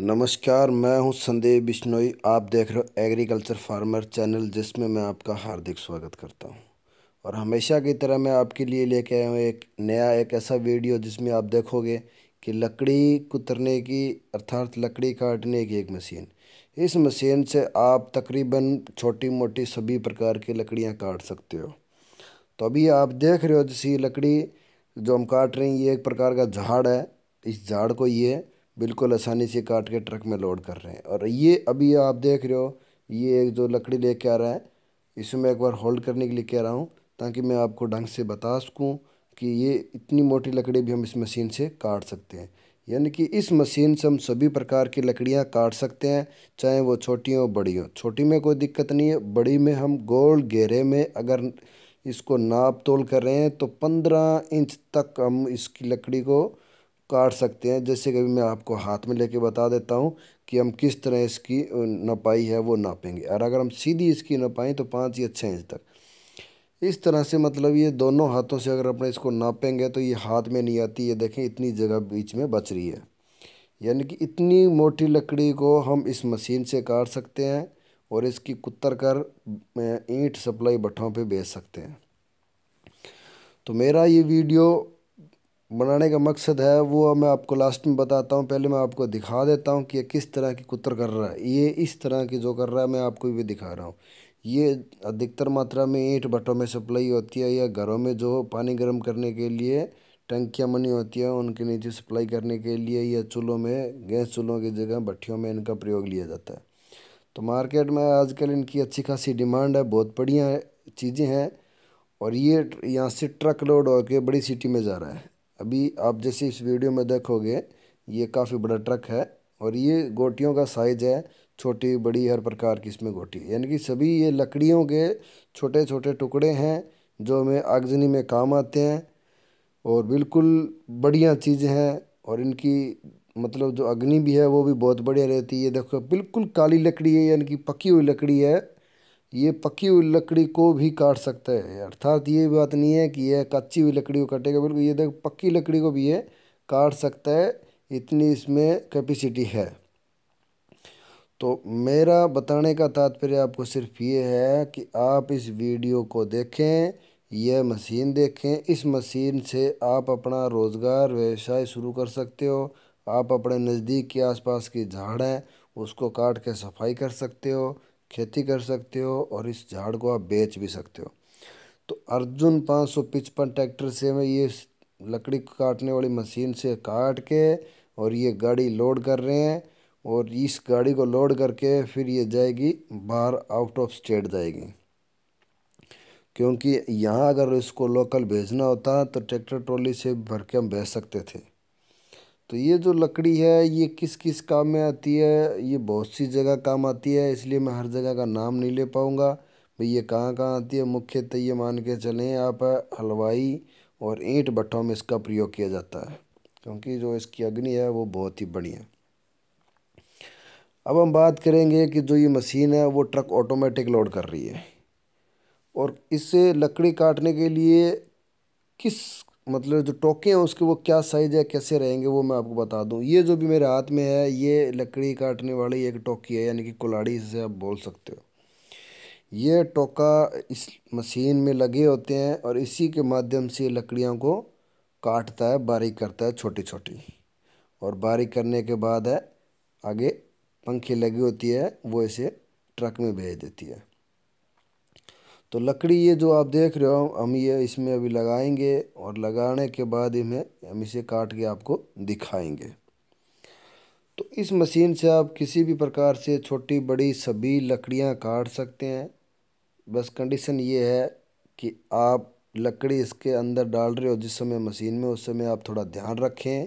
नमस्कार मैं हूं संदीप बिश्नोई आप देख रहे हो एग्रीकल्चर फार्मर चैनल जिसमें मैं आपका हार्दिक स्वागत करता हूं और हमेशा की तरह मैं आपके लिए लेके आया हूं एक नया एक ऐसा वीडियो जिसमें आप देखोगे कि लकड़ी कुतरने की अर्थात लकड़ी काटने की एक मशीन इस मशीन से आप तकरीबन छोटी मोटी सभी प्रकार की लकड़ियाँ काट सकते हो तो अभी आप देख रहे हो जैसे लकड़ी जो हम काट रहे हैं ये एक प्रकार का झाड़ है इस झाड़ को ये बिल्कुल आसानी से काट के ट्रक में लोड कर रहे हैं और ये अभी आप देख रहे हो ये एक जो लकड़ी ले आ रहा है इसे मैं एक बार होल्ड करने के लिए कह रहा हूँ ताकि मैं आपको ढंग से बता सकूँ कि ये इतनी मोटी लकड़ी भी हम इस मशीन से काट सकते हैं यानी कि इस मशीन से हम सभी प्रकार की लकड़ियाँ काट सकते हैं चाहे वो छोटी हो बड़ी हो छोटी में कोई दिक्कत नहीं है बड़ी में हम गोल घेरे में अगर इसको नाप तोल कर रहे हैं तो पंद्रह इंच तक हम इसकी लकड़ी को काट सकते हैं जैसे कि मैं आपको हाथ में लेके बता देता हूँ कि हम किस तरह इसकी नपाई है वो नापेंगे और अगर हम सीधी इसकी नपाएँ तो पाँच या छः इंच तक इस तरह से मतलब ये दोनों हाथों से अगर अपने इसको नापेंगे तो ये हाथ में नहीं आती ये देखें इतनी जगह बीच में बच रही है यानी कि इतनी मोटी लकड़ी को हम इस मशीन से काट सकते हैं और इसकी कुतर कर ईंट सप्लाई भट्ठों पे बेच सकते हैं तो मेरा ये वीडियो बनाने का मकसद है वो मैं आपको लास्ट में बताता हूँ पहले मैं आपको दिखा देता हूँ कि ये किस तरह की कुतर कर रहा है ये इस तरह की जो कर रहा है मैं आपको भी दिखा रहा हूँ ये अधिकतर मात्रा में ईंट भट्टों में सप्लाई होती है या घरों में जो पानी गर्म करने के लिए टंकियाँ बनी होती हैं उनके नीचे सप्लाई करने के लिए या चूल्हों में गैस चूल्हों की जगह भट्टियों में इनका प्रयोग लिया जाता है तो मार्केट में आजकल इनकी अच्छी खासी डिमांड है बहुत बढ़िया चीज़ें हैं और ये यहाँ से ट्रक लोड होकर बड़ी सिटी में जा रहा है अभी आप जैसे इस वीडियो में देखोगे ये काफ़ी बड़ा ट्रक है और ये गोटियों का साइज है छोटी बड़ी हर प्रकार की इसमें गोटी यानी कि सभी ये लकड़ियों के छोटे छोटे टुकड़े हैं जो हमें आगजनी में काम आते हैं और बिल्कुल बढ़िया चीज़ें हैं और इनकी मतलब जो अग्नि भी है वो भी बहुत बढ़िया रहती है देखो बिल्कुल काली लकड़ी है यानी कि पकी हुई लकड़ी है ये पकी हुई लकड़ी को भी काट सकता है अर्थात ये बात नहीं है कि यह कच्ची हुई लकड़ी को काटेगा बिल्कुल ये देख पक्की लकड़ी को भी ये काट सकता है इतनी इसमें कैपेसिटी है तो मेरा बताने का तात्पर्य आपको सिर्फ ये है कि आप इस वीडियो को देखें यह मशीन देखें इस मशीन से आप अपना रोज़गार व्यवसाय शुरू कर सकते हो आप अपने नज़दीक के आसपास की झाड़ें उसको काट के सफाई कर सकते हो खेती कर सकते हो और इस झाड़ को आप बेच भी सकते हो तो अर्जुन पाँच सौ पिचपन ट्रैक्टर से मैं ये लकड़ी काटने वाली मशीन से काट के और ये गाड़ी लोड कर रहे हैं और इस गाड़ी को लोड करके फिर ये जाएगी बाहर आउट ऑफ स्टेट जाएगी क्योंकि यहाँ अगर इसको लोकल भेजना होता तो ट्रैक्टर ट्रॉली से भर के हम भेज सकते थे तो ये जो लकड़ी है ये किस किस काम में आती है ये बहुत सी जगह काम आती है इसलिए मैं हर जगह का नाम नहीं ले पाऊँगा भाई ये कहाँ कहाँ आती है मुख्यतः तो ये मान के चलें आप हलवाई और ईंट भट्टों में इसका प्रयोग किया जाता है क्योंकि जो इसकी अग्नि है वो बहुत ही बढ़िया अब हम बात करेंगे कि जो ये मशीन है वो ट्रक ऑटोमेटिक लोड कर रही है और इससे लकड़ी काटने के लिए किस मतलब जो टोके हैं उसके वो क्या साइज़ है कैसे रहेंगे वो मैं आपको बता दूं ये जो भी मेरे हाथ में है ये लकड़ी काटने वाली एक टोकी है यानी कि कुलाड़ी से आप बोल सकते हो ये टोका इस मशीन में लगे होते हैं और इसी के माध्यम से लकड़ियों को काटता है बारीक करता है छोटी छोटी और बारीक करने के बाद है आगे पंखी लगी होती है वो इसे ट्रक में भेज देती है तो लकड़ी ये जो आप देख रहे हो हम ये इसमें अभी लगाएंगे और लगाने के बाद इन्हें हम इसे काट के आपको दिखाएंगे तो इस मशीन से आप किसी भी प्रकार से छोटी बड़ी सभी लकड़ियां काट सकते हैं बस कंडीशन ये है कि आप लकड़ी इसके अंदर डाल रहे हो जिस समय मशीन में उस समय आप थोड़ा ध्यान रखें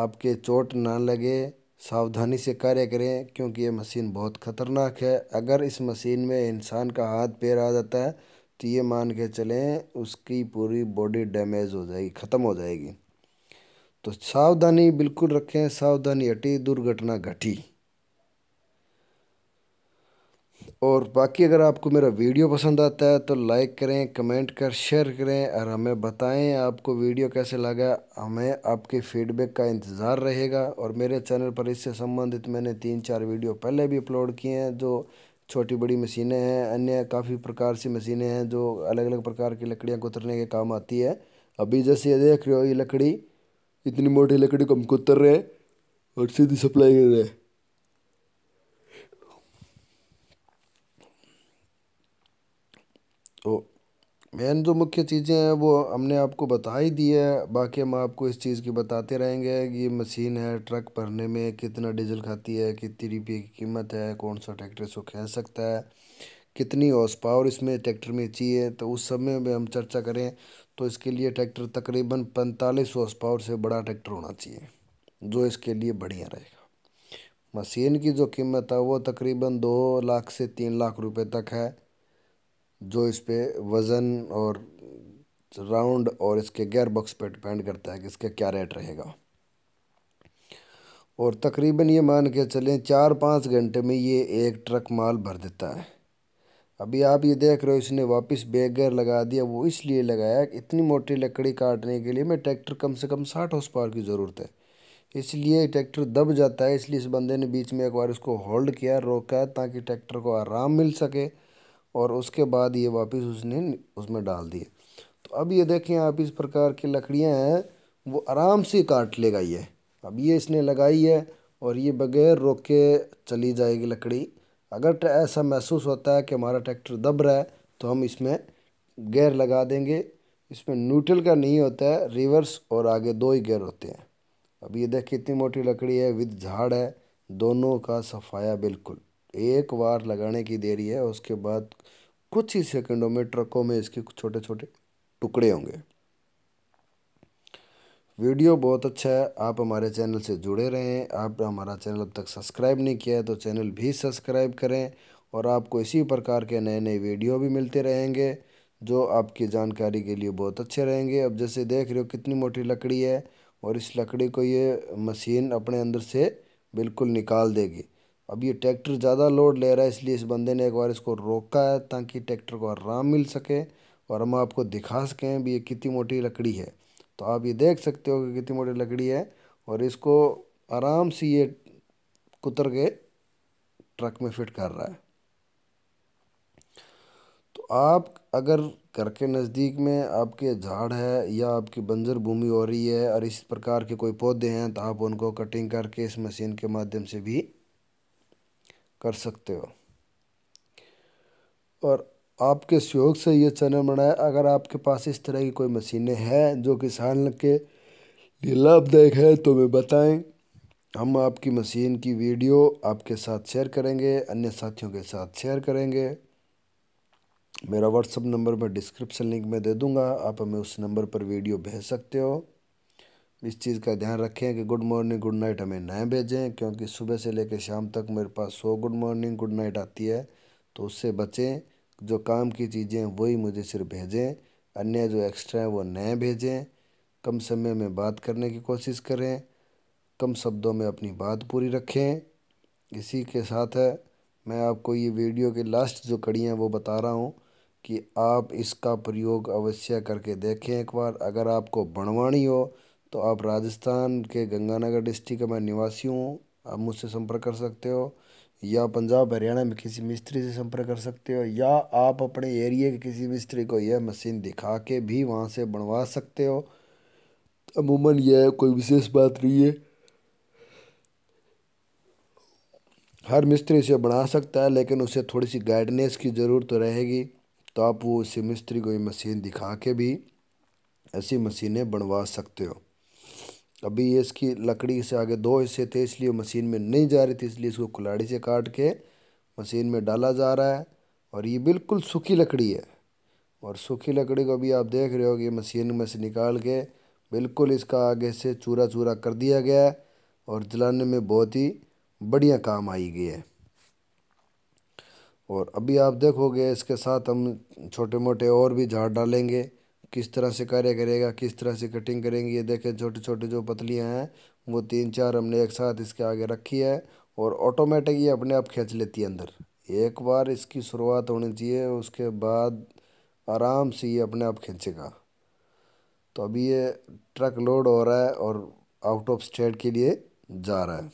आपके चोट ना लगे सावधानी से कार्य करें क्योंकि ये मशीन बहुत ख़तरनाक है अगर इस मशीन में इंसान का हाथ पैर आ जाता है तो ये मान के चलें उसकी पूरी बॉडी डैमेज हो जाएगी ख़त्म हो जाएगी तो सावधानी बिल्कुल रखें सावधानी हटी दुर्घटना घटी और बाकी अगर आपको मेरा वीडियो पसंद आता है तो लाइक करें कमेंट कर शेयर करें और हमें बताएं आपको वीडियो कैसे लगा हमें आपके फीडबैक का इंतज़ार रहेगा और मेरे चैनल पर इससे संबंधित मैंने तीन चार वीडियो पहले भी अपलोड किए हैं जो छोटी बड़ी मशीनें हैं अन्य काफ़ी प्रकार सी मशीनें हैं जो अलग अलग प्रकार की लकड़ियाँ कुतरने के काम आती है अभी जैसे ये देख रहे हो ये लकड़ी इतनी मोटी लकड़ी को हम कुतर रहे हैं और सीधी सप्लाई कर रहे हैं तो मेन जो मुख्य चीज़ें हैं वो हमने आपको बता ही दी है बाकी हम आपको इस चीज़ की बताते रहेंगे कि ये मशीन है ट्रक भरने में कितना डीजल खाती है कितनी रुपये की कीमत है कौन सा ट्रैक्टर इसको खेल सकता है कितनी हॉर्स पावर इसमें ट्रैक्टर में चाहिए तो उस समय में हम चर्चा करें तो इसके लिए ट्रैक्टर तकरीबन पैंतालीस हॉर्स पावर से बड़ा ट्रैक्टर होना चाहिए जो इसके लिए बढ़िया रहेगा मशीन की जो कीमत है वो तकरीबन दो लाख से तीन लाख रुपए तक है जो इस पर वज़न और राउंड और इसके गेयर बॉक्स पर डिपेंड करता है कि इसका क्या रेट रहेगा और तकरीबन ये मान के चलें चार पाँच घंटे में ये एक ट्रक माल भर देता है अभी आप ये देख रहे हो इसने वापस गेयर लगा दिया वो इसलिए लगाया कि इतनी मोटी लकड़ी काटने के लिए मैं ट्रैक्टर कम से कम साठ हाउस पावर की ज़रूरत है इसलिए ट्रैक्टर दब जाता है इसलिए इस बंदे ने बीच में एक बार इसको होल्ड किया रोका ताकि ट्रैक्टर को आराम मिल सके और उसके बाद ये वापस उसने उसमें डाल दिए तो अब ये देखें आप इस प्रकार की लकड़ियाँ हैं वो आराम से काट लेगा ये अब ये इसने लगाई है और ये बगैर रोक के चली जाएगी लकड़ी अगर ऐसा महसूस होता है कि हमारा ट्रैक्टर दब रहा है तो हम इसमें गेयर लगा देंगे इसमें न्यूट्रल का नहीं होता है रिवर्स और आगे दो ही गेयर होते हैं अब ये देख इतनी मोटी लकड़ी है विद झाड़ है दोनों का सफाया बिल्कुल एक बार लगाने की देरी है उसके बाद कुछ ही सेकंडों में ट्रकों में इसके छोटे छोटे टुकड़े होंगे वीडियो बहुत अच्छा है आप हमारे चैनल से जुड़े रहें आप हमारा चैनल अब तक सब्सक्राइब नहीं किया है तो चैनल भी सब्सक्राइब करें और आपको इसी प्रकार के नए नए वीडियो भी मिलते रहेंगे जो आपकी जानकारी के लिए बहुत अच्छे रहेंगे अब जैसे देख रहे हो कितनी मोटी लकड़ी है और इस लकड़ी को ये मशीन अपने अंदर से बिल्कुल निकाल देगी अब ये ट्रैक्टर ज़्यादा लोड ले रहा है इसलिए इस बंदे ने एक बार इसको रोका है ताकि ट्रैक्टर को आराम मिल सके और हम आपको दिखा सकें भी ये कितनी मोटी लकड़ी है तो आप ये देख सकते हो कि कितनी मोटी लकड़ी है और इसको आराम से ये कुतर के ट्रक में फिट कर रहा है तो आप अगर घर के नज़दीक में आपके झाड़ है या आपकी बंजर भूमि हो रही है और इस प्रकार के कोई पौधे हैं तो आप उनको कटिंग करके इस मशीन के माध्यम से भी कर सकते हो और आपके सहयोग से ये चैनल बनाए अगर आपके पास इस तरह की कोई मशीनें हैं जो किसान के लिए लाभदायक है तो हमें बताएं हम आपकी मशीन की वीडियो आपके साथ शेयर करेंगे अन्य साथियों के साथ शेयर करेंगे मेरा व्हाट्सअप नंबर मैं डिस्क्रिप्शन लिंक में दे दूंगा आप हमें उस नंबर पर वीडियो भेज सकते हो इस चीज़ का ध्यान रखें कि गुड मॉर्निंग गुड नाइट हमें न भेजें क्योंकि सुबह से लेकर शाम तक मेरे पास so good morning good night आती है तो उससे बचें जो काम की चीज़ें वही मुझे सिर्फ भेजें अन्य जो एक्स्ट्रा है वो नए भेजें कम समय में बात करने की कोशिश करें कम शब्दों में अपनी बात पूरी रखें इसी के साथ है मैं आपको ये वीडियो के लास्ट जो कड़ी हैं वो बता रहा हूँ कि आप इसका प्रयोग अवश्य करके देखें एक बार अगर आपको बनवानी हो तो आप राजस्थान के गंगानगर डिस्ट्रिक्ट का मैं निवासी हूँ आप मुझसे संपर्क कर सकते हो या पंजाब हरियाणा में किसी मिस्त्री से संपर्क कर सकते हो या आप अपने एरिया के किसी मिस्त्री को यह मशीन दिखा के भी वहाँ से बनवा सकते हो अमूमन यह कोई विशेष बात नहीं है हर मिस्त्री इसे बना सकता है लेकिन उसे थोड़ी सी गाइडनेस की ज़रूरत तो रहेगी तो आप वो उसी मिस्त्री को ये मशीन दिखा के भी ऐसी मशीनें बनवा सकते हो अभी ये इसकी लकड़ी से आगे दो हिस्से थे इसलिए मशीन में नहीं जा रही थी इसलिए इसको कुल्हाड़ी से काट के मशीन में डाला जा रहा है और ये बिल्कुल सूखी लकड़ी है और सूखी लकड़ी को अभी आप देख रहे हो कि मशीन में से निकाल के बिल्कुल इसका आगे से चूरा चूरा कर दिया गया है और जलाने में बहुत ही बढ़िया काम आई गई है और अभी आप देखोगे इसके साथ हम छोटे मोटे और भी झाड़ डालेंगे किस तरह से कार्य करेगा किस तरह से कटिंग करेंगे ये देखें छोटे छोटे जो पतलियाँ हैं वो तीन चार हमने एक साथ इसके आगे रखी है और ऑटोमेटिक ये अपने आप खींच लेती है अंदर एक बार इसकी शुरुआत होनी चाहिए उसके बाद आराम से ये अपने आप खींचेगा तो अभी ये ट्रक लोड हो रहा है और आउट ऑफ स्टेट के लिए जा रहा है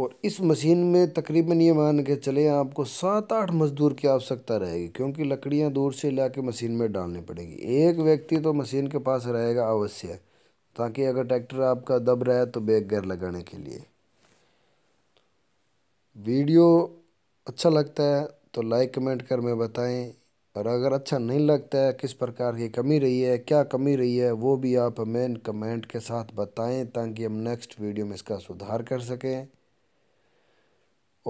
और इस मशीन में तकरीबन ये मान के चले आपको सात आठ मज़दूर की आवश्यकता रहेगी क्योंकि लकड़ियाँ दूर से ला के मशीन में डालनी पड़ेगी एक व्यक्ति तो मशीन के पास रहेगा अवश्य ताकि अगर ट्रैक्टर आपका दब रहा है तो बैग गैर लगाने के लिए वीडियो अच्छा लगता है तो लाइक कमेंट कर में बताएं और अगर अच्छा नहीं लगता है किस प्रकार की कमी रही है क्या कमी रही है वो भी आप हमें कमेंट के साथ बताएं ताकि हम नेक्स्ट वीडियो में इसका सुधार कर सकें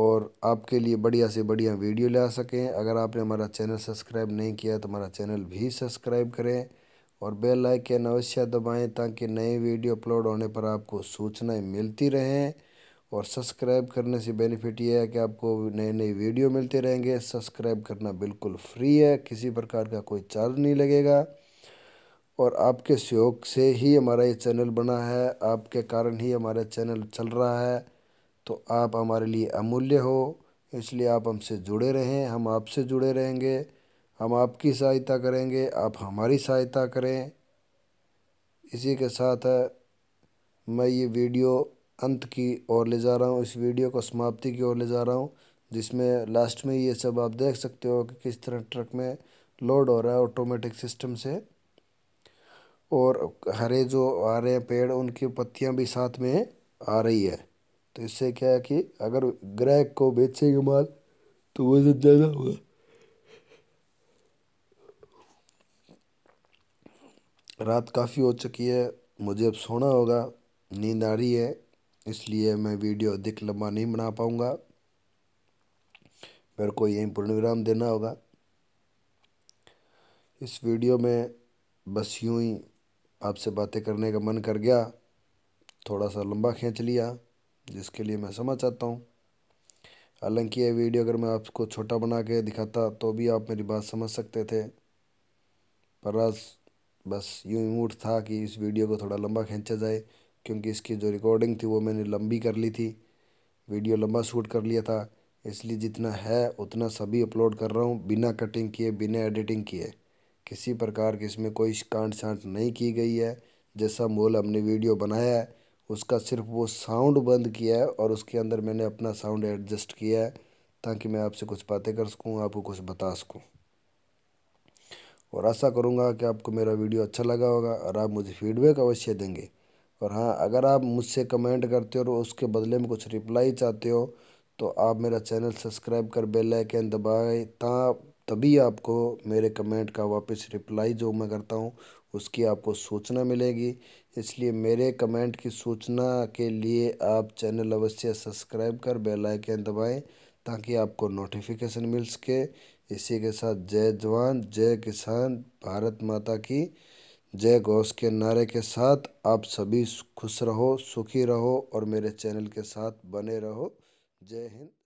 और आपके लिए बढ़िया से बढ़िया वीडियो ला सकें अगर आपने हमारा चैनल सब्सक्राइब नहीं किया तो हमारा चैनल भी सब्सक्राइब करें और बेल आइकन अवश्य दबाएं ताकि नए वीडियो अपलोड होने पर आपको सूचनाएं मिलती रहें और सब्सक्राइब करने से बेनिफिट ये है कि आपको नए नए वीडियो मिलते रहेंगे सब्सक्राइब करना बिल्कुल फ्री है किसी प्रकार का कोई चार्ज नहीं लगेगा और आपके सहयोग से ही हमारा ये चैनल बना है आपके कारण ही हमारा चैनल चल रहा है तो आप हमारे लिए अमूल्य हो इसलिए आप हमसे जुड़े रहें हम आपसे जुड़े रहेंगे हम आपकी सहायता करेंगे आप हमारी सहायता करें इसी के साथ मैं ये वीडियो अंत की ओर ले जा रहा हूँ इस वीडियो को समाप्ति की ओर ले जा रहा हूँ जिसमें लास्ट में ये सब आप देख सकते हो कि किस तरह ट्रक में लोड हो रहा है ऑटोमेटिक सिस्टम से और हरे जो आ रहे हैं पेड़ उनकी पत्तियाँ भी साथ में आ रही है तो इससे क्या है कि अगर ग्राहक को बेचेंगे माल तो वो ज़्यादा होगा रात काफ़ी हो चुकी है मुझे अब सोना होगा नींद आ रही है इसलिए मैं वीडियो अधिक लंबा नहीं बना पाऊँगा मेरे को यहीं विराम देना होगा इस वीडियो में बस यूँ ही आपसे बातें करने का मन कर गया थोड़ा सा लंबा खींच लिया जिसके लिए मैं समझ चाहता हूँ हालांकि ये वीडियो अगर मैं आपको छोटा बना के दिखाता तो भी आप मेरी बात समझ सकते थे पर आज बस यूँ ही मूड था कि इस वीडियो को थोड़ा लंबा खींचा जाए क्योंकि इसकी जो रिकॉर्डिंग थी वो मैंने लंबी कर ली थी वीडियो लंबा शूट कर लिया था इसलिए जितना है उतना सभी अपलोड कर रहा हूँ बिना कटिंग किए बिना एडिटिंग किए किसी प्रकार की इसमें कोई कांट छांट नहीं की गई है जैसा मोल हमने वीडियो बनाया है उसका सिर्फ वो साउंड बंद किया है और उसके अंदर मैंने अपना साउंड एडजस्ट किया है ताकि मैं आपसे कुछ बातें कर सकूँ आपको कुछ बता सकूँ और आशा करूँगा कि आपको मेरा वीडियो अच्छा लगा होगा और आप मुझे फीडबैक अवश्य देंगे और हाँ अगर आप मुझसे कमेंट करते हो और उसके बदले में कुछ रिप्लाई चाहते हो तो आप मेरा चैनल सब्सक्राइब कर बेल आइकन दबाएं ता तभी आपको मेरे कमेंट का वापस रिप्लाई जो मैं करता हूँ उसकी आपको सूचना मिलेगी इसलिए मेरे कमेंट की सूचना के लिए आप चैनल अवश्य सब्सक्राइब कर बेल आइकन दबाएं ताकि आपको नोटिफिकेशन मिल सके इसी के साथ जय जवान जय किसान भारत माता की जय गौश के नारे के साथ आप सभी खुश रहो सुखी रहो और मेरे चैनल के साथ बने रहो जय हिंद